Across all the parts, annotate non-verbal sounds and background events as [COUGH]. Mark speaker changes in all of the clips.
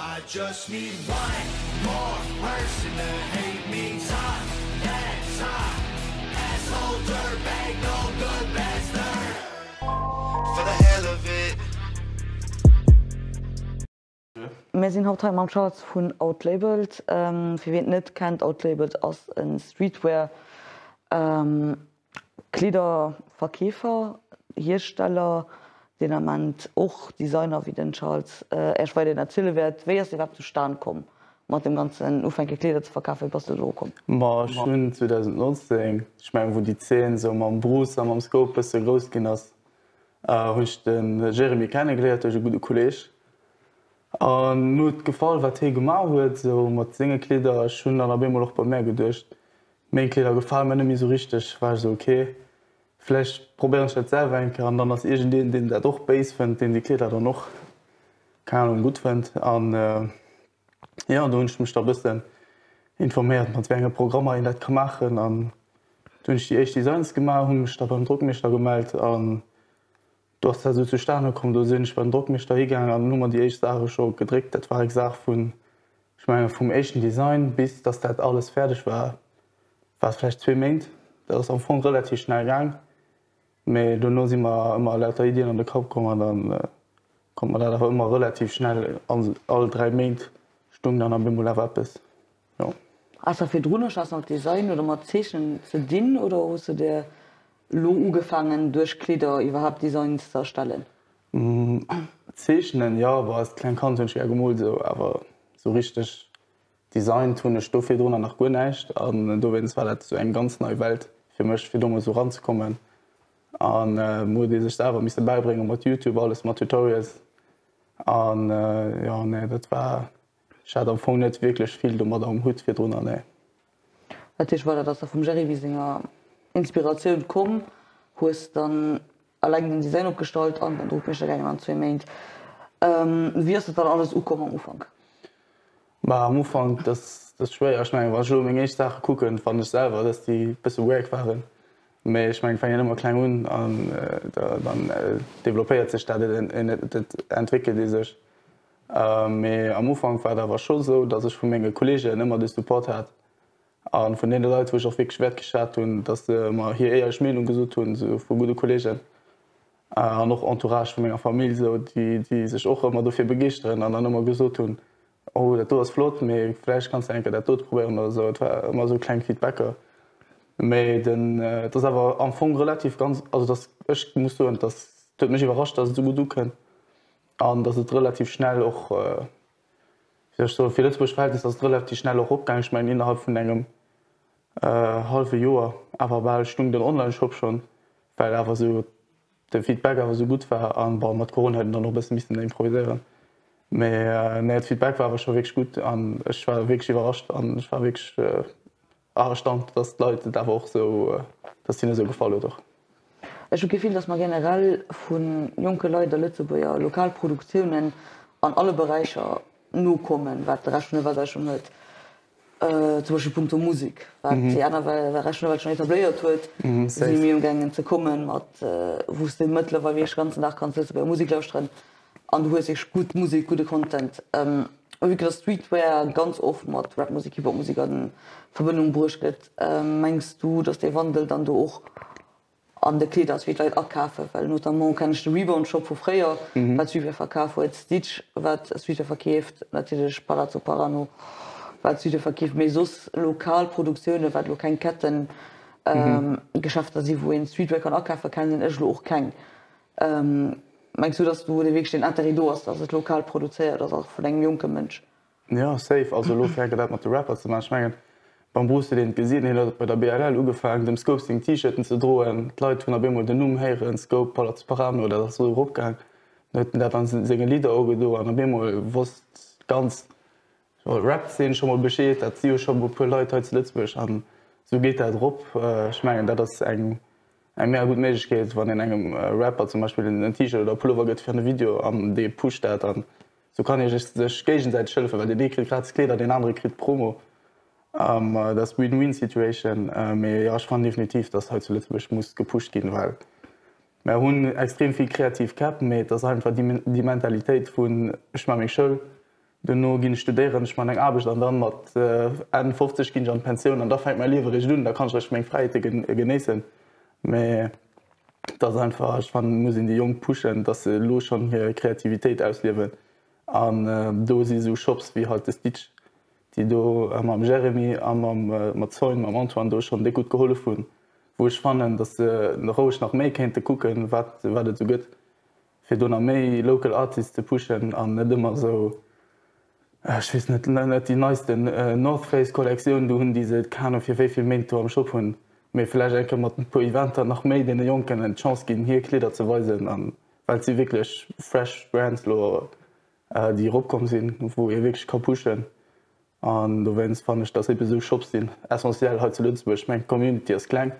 Speaker 1: I just need one more person to hate me time that's as older bag no good bastard for the hell of it sinn haut am Charts vun outlabelt ähm, fir we net kennt outlabelt ass en Streetwear ähm, Kliederverkäfer, Hiersteller, den er meint, auch Designer wie den Charles äh, Ech war den erzähle werd, wéiers iwwer zu Stern kom mat dem ganzen Ufenke Kleder ze verkaffe was du do kom.
Speaker 2: Ma schön 2019 ich meine, wo die 10 äh, so mit dem am Brus am am Skope se losginnners hunch äh, den Jeremy kennengeleert e gute Kolleg. An no d Gefall was hee gemacht huet, so mat Singekleder schon habe ich bemmer noch bei mir gedacht. Meine Kleider gefallen mir nicht so richtig, war so okay. Flech probéchsel an dann ass egent deen den der dochch beisën, den de Kleet er noch kann gutwend an äh, ja, duunschmcht der bisssen informiert mat wénger Programmer en dat kan machen ähm, an dunsch die echt Designs gemaung, sta beim Druckmischter gemeldt an so zu Sterne kom du sinn beim Druckmischter hegang an Nummer die echt Sache schon gedrégt, dat war gesagt vun ich mein, vum echen Design bis dat dat alles fertigch war. Was vielleicht zwei Mint, das am Fond relativ schnell gegangen méi du no immer immer Läter Ideenn an de Kap kommmer dann äh, kom man datwer immer relativ schnell an all dréi méint Stumm an am Bimmulwerppes. Ja.
Speaker 1: Ass fir Drnnerchass noch Design oder mat Zechen ze Dinn oder ho se de Loungefangen duerchkleder iwwer hab Design zerstellen?
Speaker 2: Mm, Zechnen ja war as klein Kanch Ä gemoul se so, awer so richteg Design hunne Stoffe Drnner nach Gunnnecht, an do wenn war zu eng ganz neu Welt fir mech fir dumme so ranzukommen an äh, Mo de Stawer mis beibringen mat Youtube alles mat Tutorials an äh, ja, nee, dat war am vu net wirklich viel du mat am Hut fir run an.
Speaker 1: Datch war dats er vum Jerryvisinger Inspirationun kom, hoes dann allg den Design opstalt an den Drsche Re an zu méint. Ähm, wie se dann alles ukom am Ufang?
Speaker 2: Ma am Ufang schwéier schme war so még Eichtdag kucken van de Server, dats die bis Wa waren méi euh, euh, euh, ich mein fan jemmer klein hun an äh, dann äh, delopéiert zestat entwickelt dé sech. méi am Ufang war der war scho so, dat ichch vum mége Kolge ëmmer dus Support hat. an vun den Leiit woch auchvi schwer geschat hun, dats äh, mar hi eier Schmelung gesot hun so, äh, vu gute Kolge äh, an noch entourage vu méger Familie so, die, die sech och mat do fir begichten an anëmmer gesot hun. Oh, dat du as Flot méi Fläich kann enke der tod probieren, so, so klein Fiedbacker. Aber dann, äh, das ist aber am Anfang relativ ganz. Also, das ich muss sagen, das tut mich überrascht, dass es so gut kann. Und das ist relativ schnell auch. Äh, so, für Lützburg Verhältnis das relativ schnell auch abgegangen. Ich meine, innerhalb von einem äh, halben Jahr. Aber weil ich Stunden Online-Shop schon. Weil einfach so der Feedback aber so gut war. Und bei mit Corona hätten dann noch ein bisschen, improvisieren. Aber äh, nee, das Feedback war aber schon wirklich gut. Und ich war wirklich überrascht. Und ich war wirklich. Äh, anstand, dass die Leute einfach so, äh, dass ihnen so gefallen. Doch.
Speaker 1: Ich habe Gefühl, dass man generell von jungen Leuten in Lützeburger Lokalproduktionen an alle Bereiche nur kommen, was der Rest was schon hat. Äh, zum Beispiel Punkt Musik, was mhm. die anderen, weil der Rest schon etabliert wird, mhm, sind mir umgegangen zu kommen, mit, äh, wusste mittlerweile, weil ich den ganzen Tag kannst, bei Musik lauschen, und du hast echt gut Musik, gute Content. Ähm, der Streetwear ganz offen hat Rapmusik über Musik an Verbindung burschket ähm, meinst du dass der Wandel dann du auch an der Kle das wie abkaufe weil nur dann kann ich Re und shop freier mhm. verkauf Stitch wieder verkäft natürlich Palazzo Parano wieder verkäft sus lokalproduktionen weil du kein Ketten mhm. ähm, mhm. geschafft dass sie wo in Streetwear kann abkaufe kann auch kein ähm, Meinst du, dass du den Weg den Anterido hast, dass es lokal produziert oder auch für den jungen
Speaker 2: Mensch? Ja, safe. Also, lo fährt gerade mit den Rapper zu machen. Ich meine, beim Bruce, den er gesehen hat, er hat bei der BRL angefangen, dem Scope den T-Shirt zu drohen. Die Leute von der BMW, den Numen her, den Scope, Paula zu paraben oder das so rumgegangen. Er Leute, die dann singen Lieder auch gedroht. Und der BMW wusste ganz, so, Rap-Szenen schon mal Bescheid, da ziehe ich schon ein paar Leute heute zu Lützburg an. So geht der Drop. Äh, ich meine, das ist eigentlich eng mé gut Mlechkeet, wann den engem äh, Rapper zum Beispiel den T-Shirt oder Pullover gëtt fir ein Video am de Pushstaat an. So kann ich sech Gegen seit schëlfe, weil den de krit gratis Kleder den andere krit Promo. Um, ähm, äh, das Win-Win-Situation äh, méi ja fan definitiv, dats he halt zuletztch muss gepusht gin, weil Mer hunn extrem viel kreativ kap das ist einfach die, die ich mache schmammig schëll dann gehe ich studieren ich mache eng Abeg an dann mit äh, gehe ich an Pension, und da fäit mein lewereg dun, da kannch mengg Freiite gen, geneessen. Äh, méi dat einfach wann muss in die Jong puschen, dat se loo schon hier Kreativitéit auslewen an äh, dosi so Shops wie halt es Ditsch, Di do ähm, am Jeremy am am äh, Mazoun am Antoine do schon dé gut geholle vun, woch fannnen, dat se nachrouch nach méi kennte kucken, wat watt zu gëtt. fir don am méi Local Artist ze puschen an net immer so. Äh, ich weiß nicht, nicht die neuesten äh, North Face Kollektion du hun diese Kanner fir wéi viel Mentor am Schopp hun méifleke mat po Eventer nach méi den Jonken en Chance ginn hier kleder ze weisen an weil ze wiklech Fresh Brandlor äh, die opkom sinn, wo e wg kapuchen an do wennns fannech dat e beso schopp sinn. Essenll heute Lüzbech még Community as kkleng,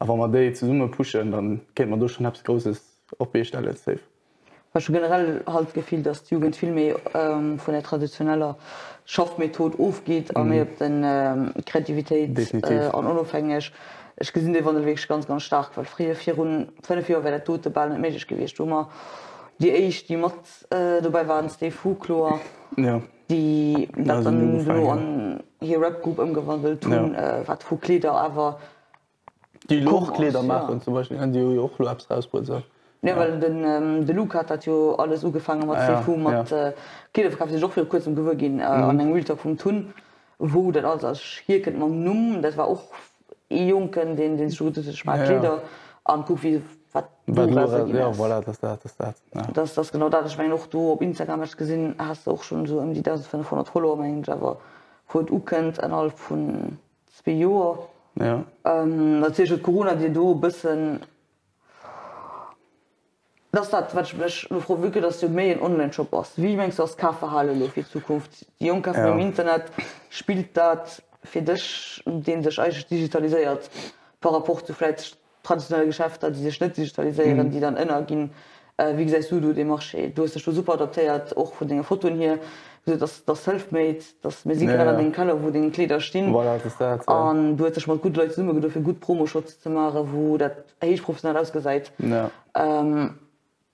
Speaker 2: awer mat déi ze summe puchen, dann kéint man duchen hebs Groes opéestelle seif.
Speaker 1: Was generell halt gefiel, dats d' Jugend filmi ähm, vun der traditioneller Schaffmethod ofgeht an mm. den ähm, Kreativitéit an äh, onofängeg. ich gesinn de wandelweg ganz ganz stark weil frie vier runden fünf Jahre der tote ball mech gewichtcht immer die ich die mat äh, dabei waren de fulor ja. die
Speaker 2: ja, dann so an
Speaker 1: hier Group umgewandelt tun ja. äh, wat Fukleder aber
Speaker 2: die Lochkleder machen ja. zum Beispiel an die auch Apps rausbrüse
Speaker 1: Ja, ja. weil den ähm, de Luca hat jo alles ugefangen wat ah, ja, mat ja. äh, Kedef sich auch fir kurz um Gewwer gin äh, mhm. an eng Müllter vum Tunn wo das alles hierken man Numm, das war auch junken din, din Judith Schmaglieder ja, anguckt, wie was du Ja,
Speaker 2: voilà, das, das, das, das, ja.
Speaker 1: das. Das genau das. Ich meine, auch du auf Instagram hast gesehen, hast du auch schon so um die 1500 Follower, mein aber heute auch kennt innerhalb von zwei Jahren. Ja. Ähm, natürlich hat Corona dir du ein bisschen das hat, was ich mich frage, wirklich, dass du mehr einen Online-Shop hast. Wie meinst du das Kaffeehalle für die Zukunft? Die Jungen ja. im Internet spielt das für dich, den sich eigentlich digitalisiert par rapport zu vielleicht traditionelle Geschäft die sich nicht digitalisieren mhm. die dann energien äh, wie gesagt du du dem mach du hast schon super adaptiert auch von den Fotos hier das das selfmade das Musik ja, ja. den Keller wo den Kleider stehen voilà, das, ja. Und du hättest mal gut Leute immer dafür gute Promoschutz zu machen wo das echt professionell ausgeseit ja. ähm,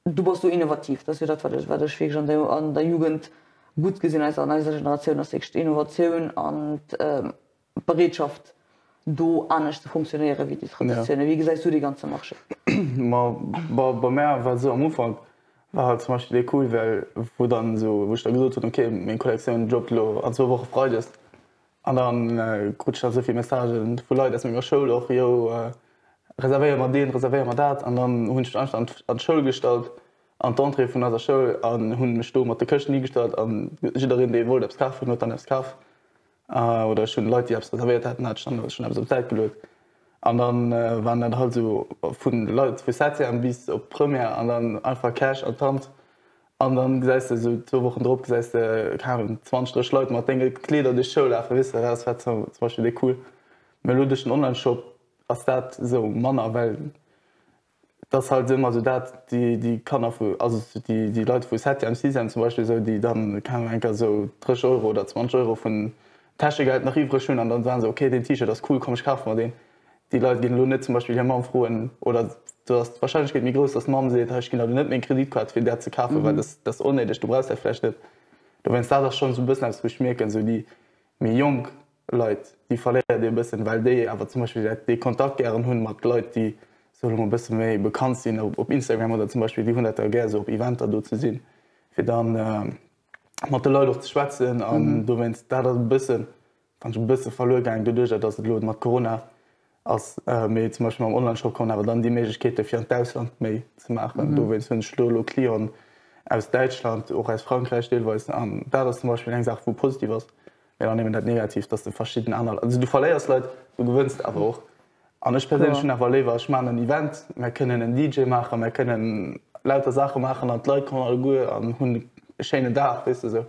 Speaker 1: du bist so innovativ das ist das was ich schwierig an der Jugend gut gesehen als eine Generation, dass als Innovation und ähm, Bereitschaft, do anders zu funktionieren wie die Traditionen. Ja. Wie gesagt, du die ganze Masche.
Speaker 2: bei, bei mir war so am Anfang, war halt zum Beispiel cool, weil wo dann so, wo ich dann gesagt habe, okay, meine Kollektion jobbt an zwei Wochen Freude ist. Und dann äh, du da so viele Messagen von Leuten, aus meiner Schule auch, yo, äh, reservieren wir den, reservieren wir das. Und dann habe ich mich an die Schule gestellt an der von d'anre vun aser Schoul an hunn Sto mat de Köch niegestat an jiin déi wo abs kaf not an abs kaf äh, oder schon Leute, die abs reserviert hatten, hat stand schon abs Zeit gelöst. Und dann äh, waren dann halt so vun Leuten, von Säze an bis auf Prmär und dann einfach Cash an Tant Und dann gesäiste so zwo wochen Dr gesäiste kamen 20 Leute Leiit mat enke kleder de Schoul das verwisse zum Beispiel cool melodischen Online-Shop als das so Männer well das halt immer so, der die, die kann für, also die, die Leute für SATMC haben zum Beispiel so, die dann, kann so 30 Euro oder 20 Euro von Taschengeld nach Ivre schön und dann sagen so, okay, den T-Shirt, das ist cool, komm, ich kaufe mal den. Die Leute gehen nur nicht zum Beispiel, die haben frohen, oder du hast wahrscheinlich geht mir groß, dass Mom sieht, ich genau nicht mehr Kreditkarte für der zu kaufen, mhm. weil das, das unnötig, du brauchst ja vielleicht nicht. Du wenn da das schon so ein bisschen als schmecken, so die, mir jung Leute, die verlieren dir ein bisschen, weil die aber zum Beispiel die Kontakt gerne haben mit Leuten, die soll man bisschen mehr bekannt sind ob, ob Instagram oder zum Beispiel die 100 Ger ob Event da zu sehen für dann äh, Leute zu schwätzen mhm. und du wenn da das ein bisschen dann schon ein bisschen verloren gegangen dass das mit Corona als äh, zum Beispiel am Onlineshop kommen aber dann die Möglichkeit für ein Deutschland mehr zu machen mhm. du wenn ein Stolo klären aus Deutschland auch aus Frankreich stillweise an ähm, da das zum Beispiel gesagt wo positiv ist dann nehmen das negativ dass du verschiedene anderen also du verlierst Leute du gewinnst aber auch mhm anch per hun erwerlever ma en Event, mé kënnen en DJ macher, mé kënnen lauter Sache machen an dLeit kann al goer an hunn Schene da wis eso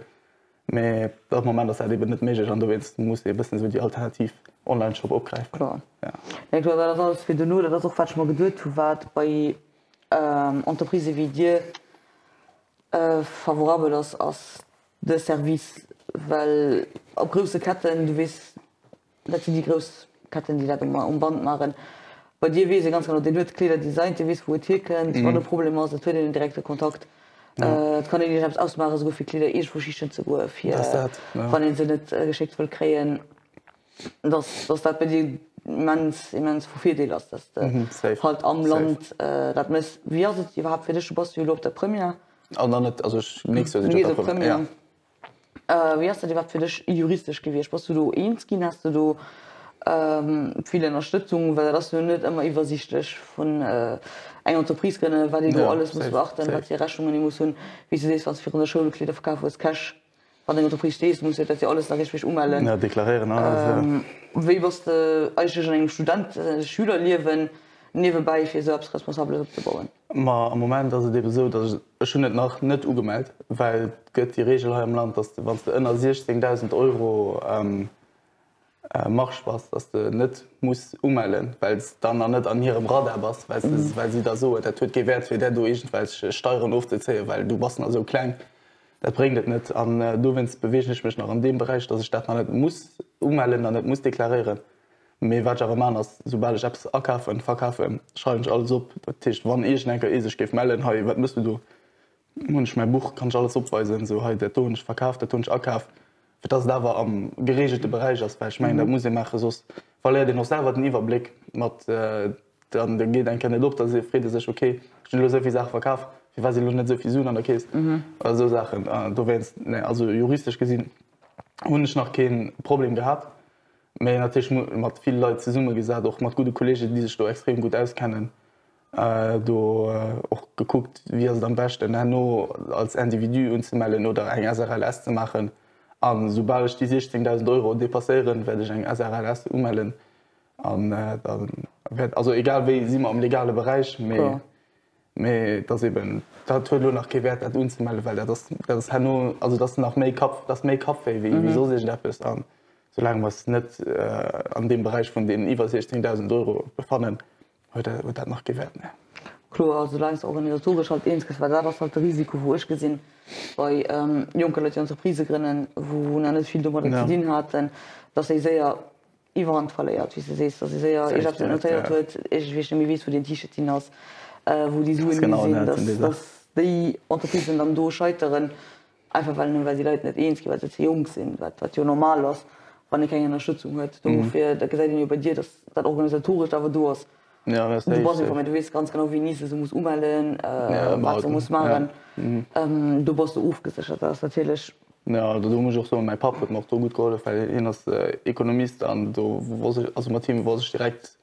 Speaker 2: méi dat moment ass erben net méigg an du winst muss e bisssen so Di Alternativ onlineShop opgreif
Speaker 1: fir no, dat och fatsch ma gedet to wat bei ähm, Entreprise wie Dir äh, favorabel ass ass de Service, well op grouse Katten du wis dat hun die grous können die das immer um Band machen. Bei dir wissen ganz genau den Kleider designt die wissen, wo können mhm. Problem aus für den direkten Kontakt ja. äh, kann ich nicht ausmachen so viele Kleider ich verschieden zu vier ja. von den sie nicht äh, geschickt will kreen das das hat bei dir immens immens wo viel das das äh, mhm, safe. halt am safe. Land äh, eh, das muss wie hast du überhaupt für dich Boss wie lobt der Premier
Speaker 2: oh, nicht also ich, nicht so, nee, Premier.
Speaker 1: Ja. Äh, wie hast du die was für dich juristisch gewählt? hast du du Inskin hast du du äh, ähm, viel Unterstützung, weil das nicht immer übersichtlich von äh, einer Unterprise können, weil du ja, alles musst beachten, safe. was die Rechnungen die musst und wie sie siehst, was für eine Schulmitglieder verkaufen ist Cash. Wenn du Unterprise stehst, musst du das ja alles richtig ummelden. Ja,
Speaker 2: deklarieren. Ne? Alles, ähm,
Speaker 1: ja. Wie wirst du eigentlich also, einen Student, äh, Schüler leben, nebenbei für selbst responsabel aufzubauen?
Speaker 2: Ma am Moment also, ist es eben so dass dat schon net nach net ugemeldt, weil gëtt die Regel hier im Land, dass wenn du ënner 16.000 Euro ähm, äh, macht Spaß, dass du nicht muss umellen weil es dann an nicht an ihrem Rad warst, weil mhm. weil sie da so der tut gewährt wie der du irgendwelche eh Steuern ofzehe weil du noch so klein dat bringet net an äh, du wennst ich mich noch in dem Bereich dass ich dat man net muss umellen an net muss deklarieren mé watwer man ass sobal Apps akaf en verkafe schreiben alles op dat Tisch wann eich enker eesg gef mellen ha was müsste du hunch mein Buch kann alles abweisen, so hey, der Tonch verkaaf der Tonch akaf. Hey, fir dats dawer am geregete Bereich ass beich mein, mm -hmm. da mhm. muss e mache sos Fall den er noch selber niewer Blick mat äh, der geet en kennen Doter se frede sech okay lo se wie verkaaf, wie was se lo net se fi an der kees mm -hmm. Sachen äh, du wennst nee, also juristisch gesinn hunnech nach geen Problem gehabt. méi nach mat viel Leute ze summe gesat och mat gute Kolge die sech do extrem gut auskennen. Äh, du och äh, geguckt wie ass dann bestchten no als Individu un ze mellen oder eng as ze machen. Mm Und sobald ich die 16.000 Euro depassieren, werde ich ein SRLS ummelden. äh, also egal wie, sind wir im legalen Bereich. Mehr, ja. mehr das eben, das hat noch gewährt, das umzumelden, weil das, das, hat nur, also das ist noch mehr Kopf, das mehr Kopf, wie, mhm. wieso sich das ist. Und solange wir es nicht äh, an dem Bereich von den über 16.000 Euro befinden, wird, wird das noch gewährt. Ne?
Speaker 1: solange also es organisatorisch halt ähnlich ist, weil das halt das Risiko, wo ich gesehen bei ähm, jungen Leuten Entreprise gründen, wo man nicht viel damit zu tun hat, dass sie sehr Iwand verleiert, wie sie siehst, dass sie sehr, das ich habe es notiert, ja. ich weiß nicht, wie es für den T-Shirt hinaus, äh, wo die in genau, sehen, dass, dass die Entreprisen dann durch scheitern, einfach weil, weil die Leute nicht ähnlich sind, weil sie zu jung sind, was, was ja normal ist, wenn ich keine Unterstützung hat. Mhm. Dafür, da gesagt über dir, dass das organisatorisch aber du hast.
Speaker 2: ganz
Speaker 1: genau wie nie muss um muss machen
Speaker 2: mhm. ähm, du brast du ofgesichert erch. Ja, da du muss auch so mein Papa noch so gut geholfen, weil ihn als äh, Ekonomist an also mein Team was ich direkt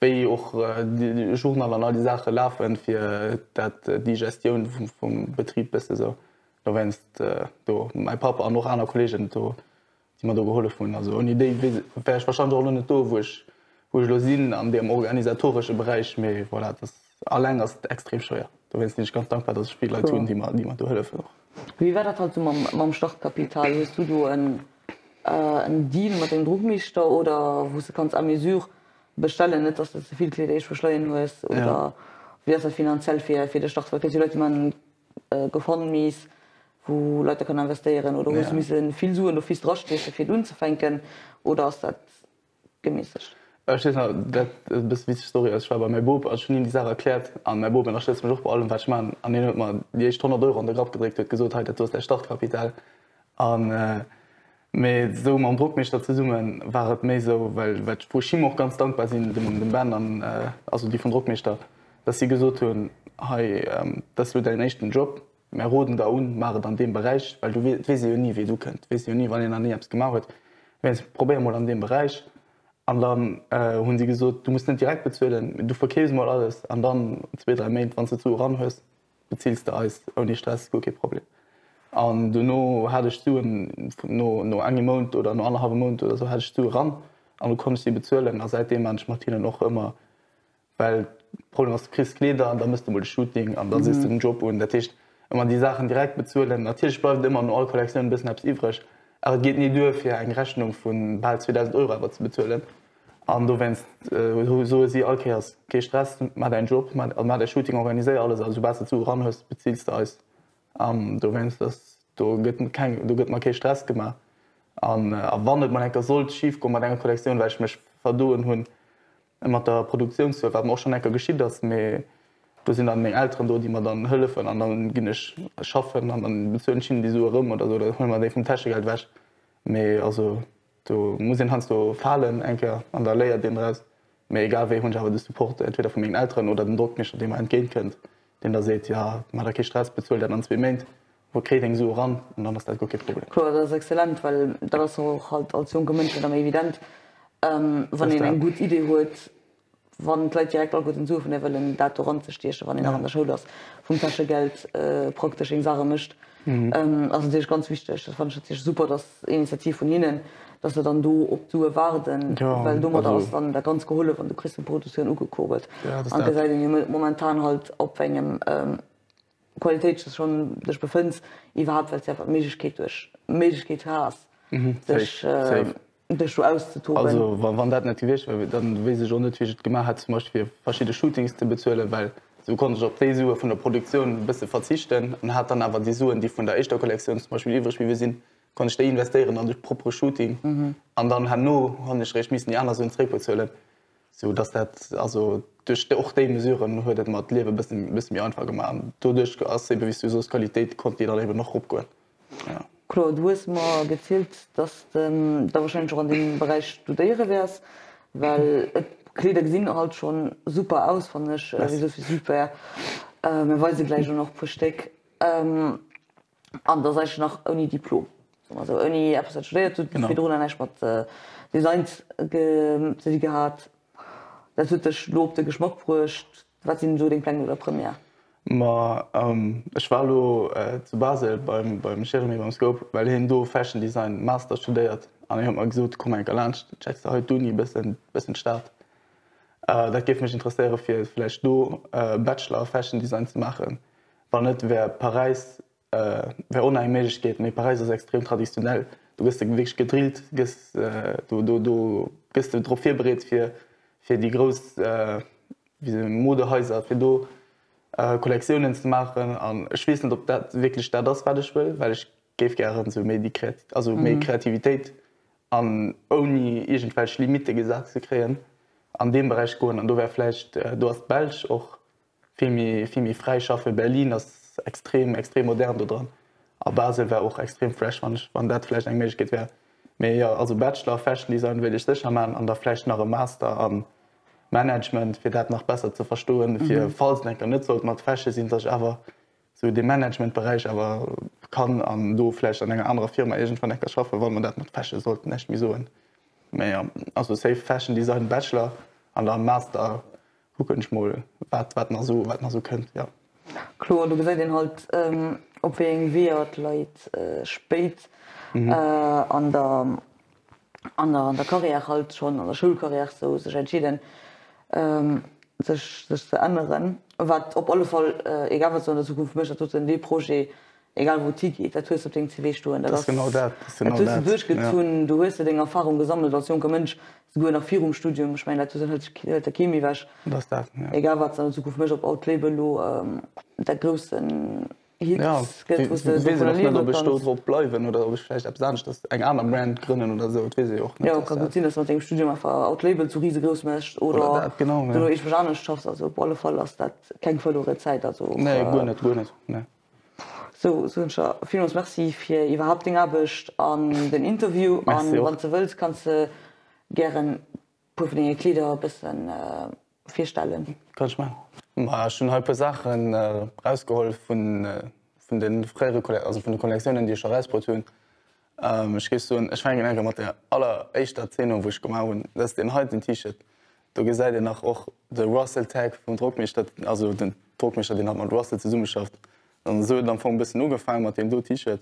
Speaker 2: bei auch suchen äh, die, die, die Sache laufen für dat äh, Digestion vom, vom Betrieb bist so da wennst äh, du mein Papa auch noch einer Kollegin die man da geholfen also und Idee wäre ich wahrscheinlich auch nicht da wo ich sinn an dem organisatorischen Bereich mehr voilà, das allein das extrem schwer du willst nicht ganz dankbar dass viele cool. tun die man die man du helfen
Speaker 1: wie wäre das halt so beim Stochkapital du du ein äh, Deal mit dem Druckmister oder wo du kannst am mesur bestellen nicht dass das zu viel Kleidisch verschleien ist oder ja. wie das finanziell für für den Staatsverkehr die Leute man äh, gefunden mies wo Leute können investieren oder ja. müssen viel suchen du viel draufstehst viel unzufänken oder ist das
Speaker 2: gemäßigt Äh, bis wie Story war mein Bob schon die Sache erklärt an mein Bob doch bei allem was man an den man die ich tonner durch an der Graf geregt wird gesucht hat der Stadtkapital an äh, mit so man Druck mich dazu summen war het me so weil Fushi auch ganz dankbar sind den Band an äh, also die von Druck mich statt dass sie gesucht tun hey ähm, das wird dein echten Job mehr roten da unten mache an dem Bereich weil du nie wie du könnt wis nie wann ihr an nie hab gemacht wenn es Problem oder an dem Bereich und Und dann äh, haben sie gesagt, du musst nicht direkt bezahlen, du verkaufst mal alles. Und dann zwei, drei Monate, wenn du zu ranhörst, beziehst du alles. Ohne Stress, gut, kein Problem. Und dann hattest du noch, noch einen Monat oder noch anderthalb Monat oder so, hattest du ran. Und du konntest sie bezahlen. Und seitdem manche Martina noch immer. Weil das Problem ist, du kriegst Kleider und dann musst du mal Shooting und dann mhm. siehst du mhm. den Job. Und das ist, wenn man die Sachen direkt bezahlen, natürlich bleibt immer in All Collection ein bisschen übrig er geht nie durch fir eine Rechnung von bald 2000 Euro zu bezahlen. Und An du wennst äh, so si alkehrs kein stress mach deinen Job mach also dein Shooting organiiséiert alles also was zu ranhöst bezielst aus. Um, du ähm, wennst das du du gëtt man kei Stress gemacht. An äh, wannt man enker sollt schief kom mat enger Kollektion, weilch mech verdoen hunn mat der Produktionshöf auch schon enker geschieht das méi das sind dann meine Eltern dort, die mir dann helfen und dann kann ich schaffen und dann bezüglich die Suche rum oder so, dann holen wir die vom Taschengeld weg. Aber also, du musst den Hans so fallen, denke und dann lehrt den Rest. Aber egal, wie ich habe den Support, entweder von meinen Eltern oder den Druck nicht, dem man entgehen könnt. Den da seht, ja, man hat keinen Stress, bezahlt dann zwei Monate wo Kreting so ran und dann ist das halt kein Problem.
Speaker 1: Klar, das ist exzellent, weil das ist auch halt als junger Mensch immer evident, ähm, wenn ihr eine gute Idee habt, wann Leute direkt all gut den Sufen ewelen dat ranzesteche, wann ja. an der Schulers vum Taschegeld äh, praktisch eng Sache mischt. Mhm. Ähm, also Dich ganz wichtig, das fand ich super das Initiativ von ihnen, dass er dann du op du warten ja, weil dummer also, dann der ganz geholle von der christen produzieren ugekurbelt. Ja, das se momentan halt opwengem ähm, Qualität schon dech befindst, iwwer hat weil ja Mech geht duch Mech geht durch,
Speaker 2: Mhm. äh, Safe ähm, das schon Also wenn, wenn das nicht gewesen wäre, dann weiß ich auch nicht, wie ich das gemacht habe, zum Beispiel verschiedene Shootings zu bezahlen, weil so konnte ich auf die Suche von der Produktion ein bisschen verzichten und hat dann aber die Suche, die von der echten Kollektion zum Beispiel übrig wie wir sind, konnte ich da investieren an das proper Shooting. Mhm. Und dann habe ich hab ich recht müssen die anderen so einen bezahlen. So, dass das, also durch auch die Mesuren hat das mir das Leben ein bisschen, ein bisschen einfacher gemacht. Dadurch, also, wie so Qualität, konnte jeder Leben noch hochgehen.
Speaker 1: Ja. Klar, du hast mir gezielt, dass du ähm, da wahrscheinlich auch in dem Bereich studieren wirst, weil Kleider äh, sehen halt schon super aus, fand ich. Äh, so super. Äh, wir weiß gleich schon noch pro Steck. Ähm, und da sei ich noch ohne Diplom. Also ohne etwas studiert, wie du dann mit äh, Designs ge gehabt. Das wird der Lob, der Geschmack brüscht, was sind so den Plan oder Premiere.
Speaker 2: Maar um, ähm, ich war lo, äh, zu Basel beim, beim Jeremy beim Scope, weil ich do Fashion Design Master studiert Und ich habe mir gesagt, komm, en Galand checkst he du nie bis bis staat. Äh, das gef mich interessiert, fir vielleicht do äh, Bachelor Fashion Design zu machen. Weil nicht, wer Paris äh, wer onheimmäßig geht méi Paris ist extrem traditionell. Du bist wirklich gedrillt gist, äh, du, du, du gist Trophäbret fir fir die großen äh, Modehäuser für du. äh, Kollektionen zu machen an schließen ob das wirklich da das war will weil ich gebe gerne so Medikret also mhm. mehr Kreativität an ohne irgendwelche Limite gesagt zu kreieren an dem Bereich kommen und du wäre vielleicht äh, du hast Belsch auch viel freischaffe Berlin das extrem extrem modern dran aber Basel wäre auch extrem fresh wann wann das vielleicht eigentlich geht wäre ja also Bachelor Fashion Design will ich sicher machen an der Fleisch nach Master an um, Management fir das noch besser zu verstehen, mhm. fir mhm. Fallsnecker net so mat fesche sind sech awer so im Managementbereich awer kann an doflech an einer anderen Firma irgendwann van Ecker weil man das mat fesche sollten nichtch mi soen. ja, also safe Fashion Design Bachelor an der Master huckenschmoll wat wat nach so wat nach so könnte, ja. Klo du
Speaker 1: gesä halt ähm, wir wegen wieiert Leiit äh, speit mhm. äh, an der an der, an der Karriere halt schon an der Schulkarriere so sech entschieden. haben, Ähm, sech ze anderen wat op alle Fall äh, egal wat der Zukunft mcht dat D Pro egal wo ti geht dat op den CWstuen duch gezun du hue den Erfahrung gesammelt als junge Mënsch go nach Virungsstudium ich mein, der Chemiwch ja. egal wat der Zukunft mcht op Autlebello ähm, der grössten äh, Ja, net der bestot
Speaker 2: op bleiben oder vielleicht ab sancht dat eine andere Brand gründen oder so auch nicht, ja, kann gut sein, dass man dem Studium auch Outlabel zu riesige Großmecht oder, oder dat, genau ja. ich
Speaker 1: beschane schaffst also alle voll ass dat keine verlorene Zeit also nee, äh, gut net gut net nee. So, so vielen Dank für iwwerhaupt den abecht an den Interview [LAUGHS] an du ze wëz kan ze gern puffen ein bisschen äh, firstellen.
Speaker 2: Kan machen. Man schon halbe Sachen äh, rausgeholt von, äh, von den früheren Kollektionen, also von den Kollektionen, die ich schon rausgebracht habe. Ähm, ich gehe so ein Schwein mit der allerersten Szene, die ich gemacht habe. Das ist den heutigen halt T-Shirt. Da gesagt halt nach auch der Russell Tag von Druckmischer, also den Druckmeister, den hat man Russell zusammen geschafft. Und so dann von ein bisschen angefangen mit dem T-Shirt.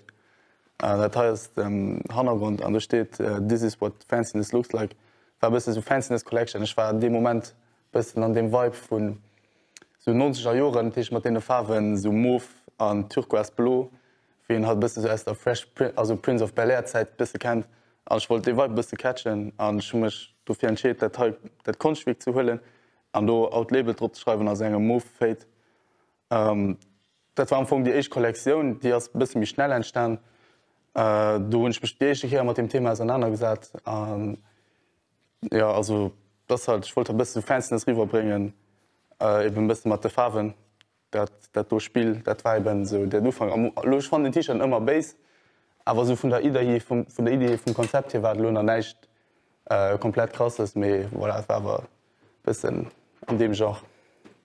Speaker 2: Äh, das heißt ähm, Hintergrund und da steht äh, This is what fanciness looks like. War ein bisschen so Fanciness Collection. Ich war in dem Moment ein bisschen an dem Vibe von so 90er Jahren Joren Tech mat dee Fawen so Turquoise Blue. Türkoasblo, wien hat bis so der Fresh Prin also Prince of Belairzeit bisse kennt. wollte wollt halt, dei also ähm, ein bisschen catchen an schmmech do fir entscheet, äh, dat dat Konschwig zu hëllen, an do out Label trop schreiwen ass Move Moveéit. Ähm, dat war vum Di eich Kollektiun, Dii ass bis mich schnell entstan. Äh, du die erste hier mit dem Thema auseinandergesetzt. Ähm, ja also das halt ich wollte bis Fans des rüberbringen äh, eben bisschen mit den Farben. dat dat do Spiel dat weiben so der Dufang loch fan den Tischern immer Bas aber so vun der Idee vun der Idee vum Konzept her war Lohner nicht äh, komplett krass. méi voilà, war ein bisschen in dem genre.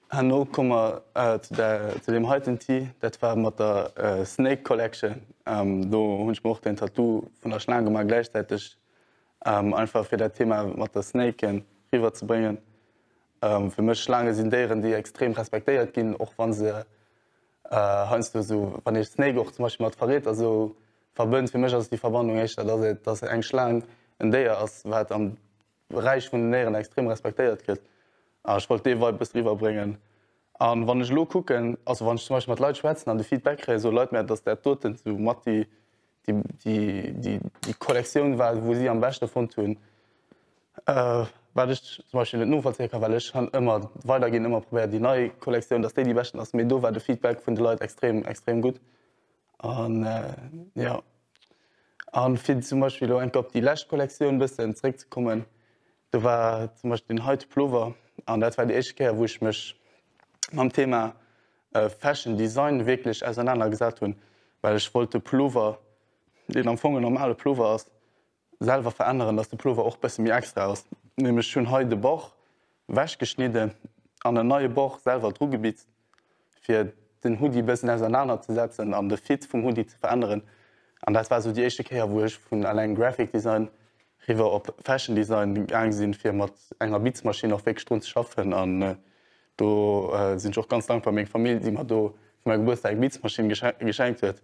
Speaker 2: An kommen wir äh, zu, der, zu dem heiten Tee, das war mit der äh, Snake Collection ähm, do hunnsch mocht den Tattoo von der Schlange mal gleichzeitig ähm, einfach für das Thema mit der Snake rüberzubringen. zu bringen. ähm, für mich lange sind deren die extrem respektiert gehen auch wann sie äh, hanst du so wann ich Snake auch zum Beispiel mal verrät also verbünnt für mich als die Verwandlung echt dass er, dass er ein Schlang in der aus weit am Bereich von näheren extrem respektiert geht aber ich wollte weit bis lieber bringen an wann ich lo gucken also wann ich zum Beispiel mit Leute schwätzen an die Feedback kriege, so Leute mir dass der tot zu so, Matti die die die die Kollektion war wo sie am besten davon tun die Äh, weil ich zum Beispiel nicht nur erzähle, weil ich immer weitergehen, immer probiere die neue Kollektion, dass die die besten ist. Mir Da war das Feedback von den Leuten extrem, extrem gut. Und äh, ja. Und für zum Beispiel auch auf die letzte Kollektion ein bisschen zurückzukommen, da war zum Beispiel den heute Pullover. Und das war die erste Kehr, wo ich mich mit dem Thema äh, Fashion Design wirklich auseinandergesetzt habe. Weil ich wollte Pullover, den am Anfang normale Pullover aus selber verändern, dass der Pullover auch ein bisschen mehr extra aus. Nämlich schon heute den Bauch wäschgeschnitten, an den neuen Bauch selber Drugebiet, für den Hoodie ein bisschen auseinanderzusetzen, und den Fit vom Hoodie zu verändern. Und das war so die erste Kehr, wo ich von allein Graphic Design rüber auf Fashion Design gegangen bin, um mit einer Beatsmaschine auf Wegstrund zu schaffen. Und äh, da äh, sind ich auch ganz dankbar meiner Familie, die mir da für meinen Geburtstag eine Beatsmaschine geschenkt hat.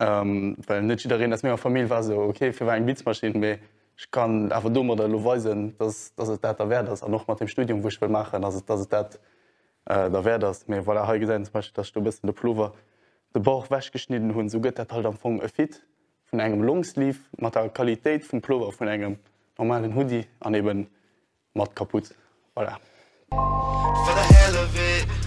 Speaker 2: Ähm, weil net darin dass mir Familie war so okay für ein Witzmaschine mehr. ich kann einfach dummer oder loweisen dass das dat da wär das noch mal dem Studium wo ich will machen also das dat äh, da wär das mir weil er gesehen dass du bist der Pullover de Bauch wäsch geschnitten hun so gött dat halt am Fong fit von engem Lungslief mat der Qualität vom Pullover von engem normalen Hoodie aneben mat kaputt voilà.
Speaker 1: For the hell of it.